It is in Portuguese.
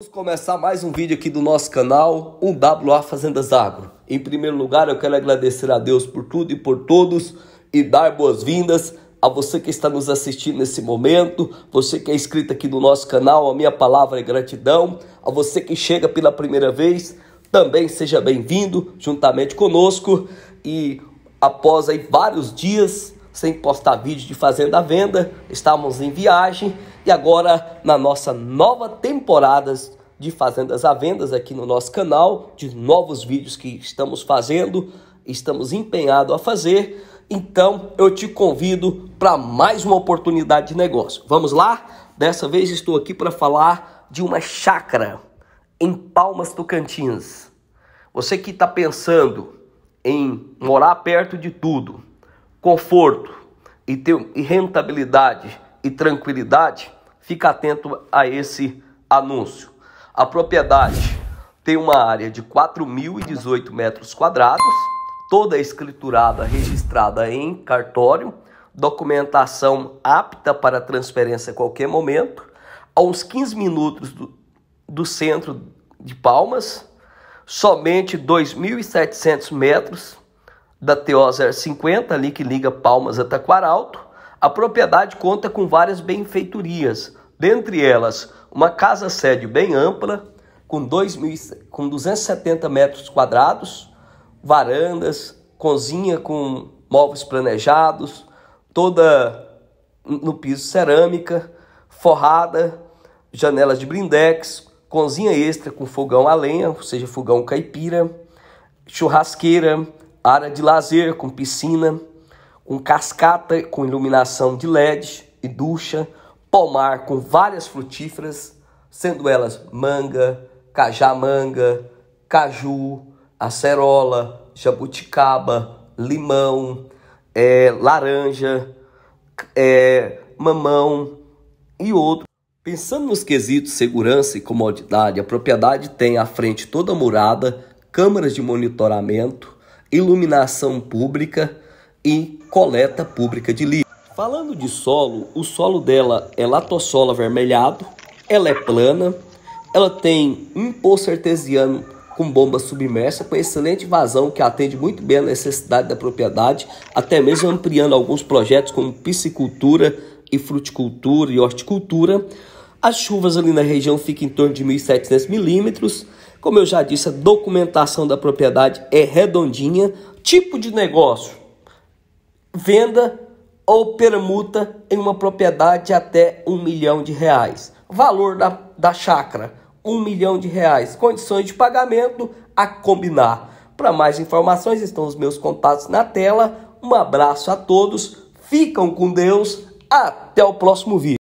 Vamos começar mais um vídeo aqui do nosso canal, um WA Fazendas Agro. Em primeiro lugar, eu quero agradecer a Deus por tudo e por todos e dar boas-vindas a você que está nos assistindo nesse momento, você que é inscrito aqui no nosso canal, a minha palavra é gratidão, a você que chega pela primeira vez, também seja bem-vindo juntamente conosco e após aí vários dias sem postar vídeo de fazenda à venda, estávamos em viagem e agora na nossa nova temporada de fazendas à vendas aqui no nosso canal, de novos vídeos que estamos fazendo, estamos empenhados a fazer. Então eu te convido para mais uma oportunidade de negócio. Vamos lá? Dessa vez estou aqui para falar de uma chácara em Palmas Tocantins. Você que está pensando em morar perto de tudo, conforto e, ter, e rentabilidade e tranquilidade, fica atento a esse anúncio. A propriedade tem uma área de 4.018 metros quadrados, toda escriturada, registrada em cartório, documentação apta para transferência a qualquer momento, a uns 15 minutos do, do centro de Palmas, somente 2.700 metros da TO 050, ali que liga Palmas a Taquaralto, a propriedade conta com várias benfeitorias, dentre elas uma casa-sede bem ampla, com, mil com 270 metros quadrados, varandas, cozinha com móveis planejados, toda no piso cerâmica, forrada, janelas de blindex, cozinha extra com fogão a lenha, ou seja, fogão caipira, churrasqueira, área de lazer com piscina, com cascata com iluminação de LED e ducha, palmar com várias frutíferas, sendo elas manga, cajamanga, caju, acerola, jabuticaba, limão, é, laranja, é, mamão e outros. Pensando nos quesitos segurança e comodidade, a propriedade tem à frente toda murada, câmeras de monitoramento, iluminação pública e coleta pública de lixo. Falando de solo, o solo dela é latossolo avermelhado, ela é plana, ela tem um poço artesiano com bomba submersa, com excelente vazão que atende muito bem a necessidade da propriedade, até mesmo ampliando alguns projetos como piscicultura e fruticultura e horticultura. As chuvas ali na região ficam em torno de 1.700 milímetros como eu já disse, a documentação da propriedade é redondinha. Tipo de negócio: venda ou permuta em uma propriedade até um milhão de reais. Valor da, da chácara: um milhão de reais. Condições de pagamento a combinar. Para mais informações, estão os meus contatos na tela. Um abraço a todos, ficam com Deus, até o próximo vídeo.